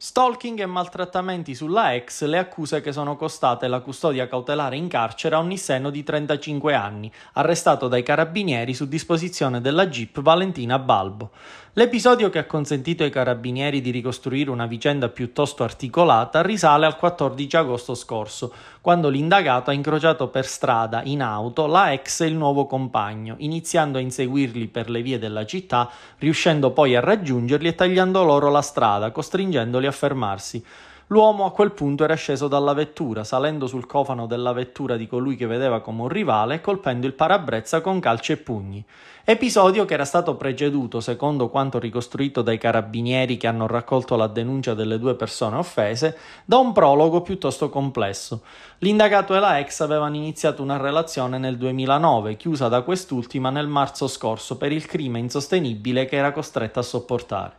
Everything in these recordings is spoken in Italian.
Stalking e maltrattamenti sulla ex le accuse che sono costate la custodia cautelare in carcere a un nissenno di 35 anni, arrestato dai carabinieri su disposizione della Jeep Valentina Balbo. L'episodio che ha consentito ai carabinieri di ricostruire una vicenda piuttosto articolata risale al 14 agosto scorso, quando l'indagato ha incrociato per strada, in auto, la ex e il nuovo compagno, iniziando a inseguirli per le vie della città, riuscendo poi a raggiungerli e tagliando loro la strada, costringendoli riaffermarsi. L'uomo a quel punto era sceso dalla vettura, salendo sul cofano della vettura di colui che vedeva come un rivale e colpendo il parabrezza con calci e pugni. Episodio che era stato preceduto, secondo quanto ricostruito dai carabinieri che hanno raccolto la denuncia delle due persone offese, da un prologo piuttosto complesso. L'indagato e la ex avevano iniziato una relazione nel 2009, chiusa da quest'ultima nel marzo scorso per il crimine insostenibile che era costretta a sopportare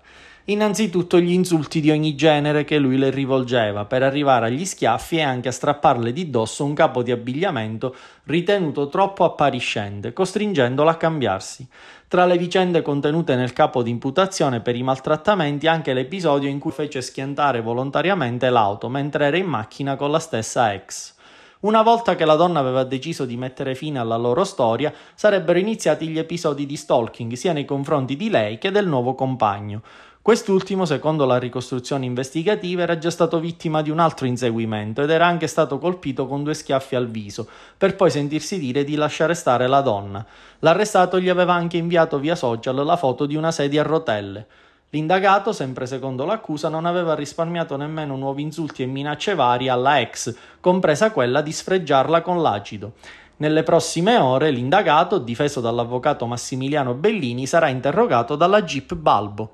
innanzitutto gli insulti di ogni genere che lui le rivolgeva, per arrivare agli schiaffi e anche a strapparle di dosso un capo di abbigliamento ritenuto troppo appariscente, costringendola a cambiarsi. Tra le vicende contenute nel capo di imputazione per i maltrattamenti anche l'episodio in cui fece schiantare volontariamente l'auto mentre era in macchina con la stessa ex. Una volta che la donna aveva deciso di mettere fine alla loro storia, sarebbero iniziati gli episodi di stalking sia nei confronti di lei che del nuovo compagno. Quest'ultimo, secondo la ricostruzione investigativa, era già stato vittima di un altro inseguimento ed era anche stato colpito con due schiaffi al viso, per poi sentirsi dire di lasciare stare la donna. L'arrestato gli aveva anche inviato via social la foto di una sedia a rotelle. L'indagato, sempre secondo l'accusa, non aveva risparmiato nemmeno nuovi insulti e minacce varie alla ex, compresa quella di sfregiarla con l'acido. Nelle prossime ore l'indagato, difeso dall'avvocato Massimiliano Bellini, sarà interrogato dalla GIP Balbo.